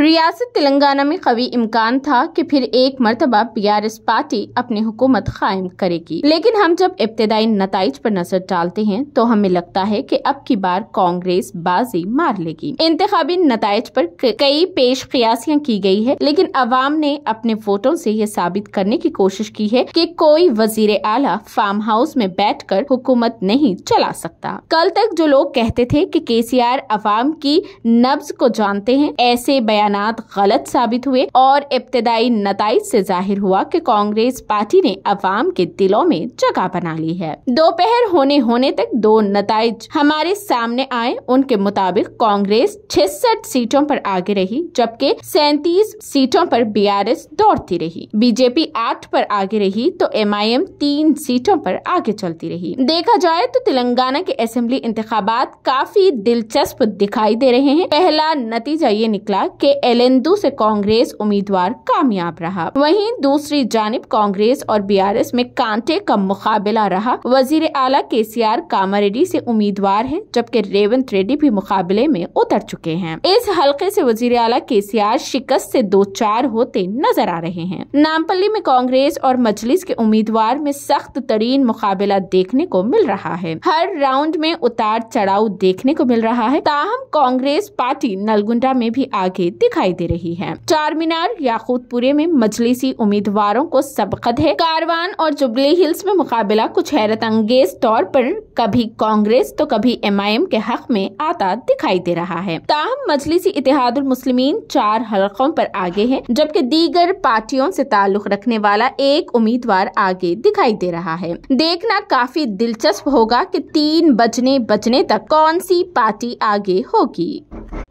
रियासत तेलंगाना में कवी इम्कान था कि फिर एक मरतबा बीआरएस पार्टी अपनी हुकूमत कायम करेगी लेकिन हम जब इब्तदाई नतज पर नजर डालते हैं तो हमें लगता है कि अब की बार कांग्रेस बाजी मार लेगी इंतबी नतज पर कई पेश कियासियाँ की गई है लेकिन अवाम ने अपने वोटों से ये साबित करने की कोशिश की है कि कोई वजीर आला फार्म हाउस में बैठ कर हुकूमत नहीं चला सकता कल तक जो लोग कहते थे की के सी आर अवाम की नब्ज को जानते हैं ऐसे बयान बयान गलत साबित हुए और इब्तदाई नतज से जाहिर हुआ कि कांग्रेस पार्टी ने अवाम के दिलों में जगह बना ली है दोपहर होने होने तक दो नतज हमारे सामने आए उनके मुताबिक कांग्रेस छसठ सीटों पर आगे रही जबकि सैतीस सीटों पर बीआरएस दौड़ती रही बीजेपी आठ पर आगे रही तो एमआईएम तीन सीटों पर आगे चलती रही देखा जाए तो तेलंगाना के असेंबली इंतबात काफी दिलचस्प दिखाई दे रहे हैं पहला नतीजा ये निकला कि एलेंदू से कांग्रेस उम्मीदवार कामयाब रहा वहीं दूसरी जानब कांग्रेस और बीआरएस में कांटे का मुकाबला रहा वजीर आला के सी आर कामारेड्डी ऐसी उम्मीदवार है जबकि रेवंत रेड्डी भी मुकाबले में उतर चुके हैं इस हल्के ऐसी वजीर अला के सी आर शिकस्त ऐसी दो चार होते नजर आ रहे हैं नामपल्ली में कांग्रेस और मजलिस के उम्मीदवार में सख्त तरीन मुकाबला देखने को मिल रहा है हर राउंड में उतार चढ़ाव देखने को मिल रहा है ताहम कांग्रेस पार्टी नलगुंडा में भी आगे दिखाई दे रही है चार मीनार याकूतपुरे में मजलिसी उम्मीदवारों को सबकत है कारवान और जुबली हिल्स में मुकाबला कुछ हैरत अंगेज तौर पर कभी कांग्रेस तो कभी एमआईएम के हक में आता दिखाई दे रहा है ताहम मजलिसी इतिहाद मुस्लिमीन चार हलकों पर आगे है जबकि दीगर पार्टियों से ताल्लुक रखने वाला एक उम्मीदवार आगे दिखाई दे रहा है देखना काफी दिलचस्प होगा कि तीन बजने बजने तक कौन सी पार्टी आगे होगी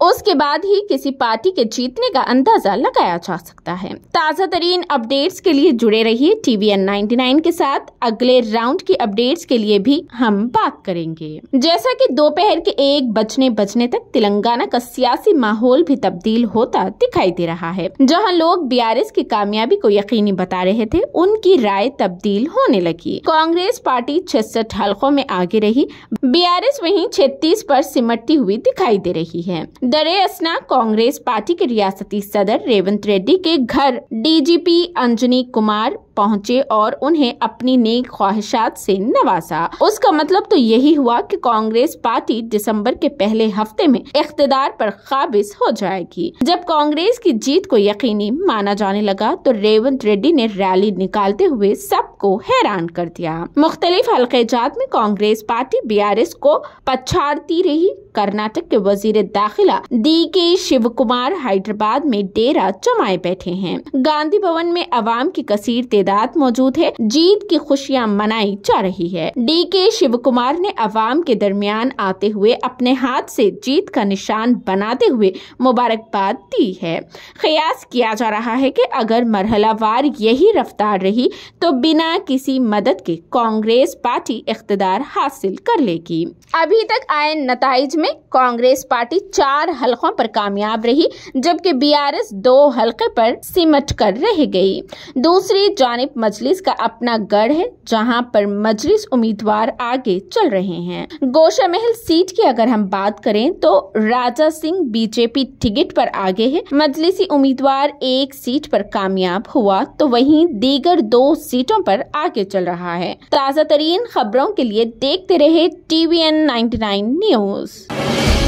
उसके बाद ही किसी पार्टी के जीतने का अंदाजा लगाया जा सकता है ताज़ा तरीन अपडेट्स के लिए जुड़े रहिए T V N ninety nine के साथ अगले राउंड की अपडेट्स के लिए भी हम बात करेंगे जैसा कि दोपहर के एक बजने बजने तक तेलंगाना का सियासी माहौल भी तब्दील होता दिखाई दे रहा है जहां लोग बीआरएस की कामयाबी को यकीनी बता रहे थे उनकी राय तब्दील होने लगी कांग्रेस पार्टी छसठ हल्कों में आगे रही बीआरएस वहीं 36 पर सिमटती हुई दिखाई दे रही है दरेअसना कांग्रेस पार्टी के रियासती सदर रेवंत रेड्डी के घर डीजीपी अंजनी कुमार पहुंचे और उन्हें अपनी नेक ख्वाहिशात से नवाजा उसका मतलब तो यही हुआ कि कांग्रेस पार्टी दिसंबर के पहले हफ्ते में इकतेदार पर काबिज हो जाएगी जब कांग्रेस की जीत को यकीनी माना जाने लगा तो रेवंत रेड्डी ने रैली निकालते हुए सब को हैरान कर दिया मुख्तलिफ हल्केजात में कांग्रेस पार्टी एस को पछाड़ती रही कर्नाटक के वजीर दाखिला डी के शिव कुमार हैदराबाद में डेरा जमाए बैठे हैं गांधी भवन में अवाम की कसीर तदाद मौजूद है जीत की खुशियां मनाई जा रही है डी के शिव कुमार ने अवाम के दरमियान आते हुए अपने हाथ से जीत का निशान बनाते हुए मुबारकबाद दी है कयास किया जा रहा है कि अगर मरहला वार यही रफ्तार रही तो बिना बिना किसी मदद के कांग्रेस पार्टी इकतदार हासिल कर लेगी अभी तक आए नतज में कांग्रेस पार्टी चार हलकों पर कामयाब रही जबकि बीआरएस दो हलके पर सिमट कर रह गई दूसरी जानब मजलिस का अपना गढ़ है जहां पर मजलिस उम्मीदवार आगे चल रहे हैं गोशा महल सीट की अगर हम बात करें तो राजा सिंह बीजेपी टिकट पर आगे है मजलिसी उम्मीदवार एक सीट पर कामयाब हुआ तो वहीं दीगर दो सीटों पर लेकर आगे चल रहा है ताज़ा तरीन खबरों के लिए देखते रहे T V N ninety news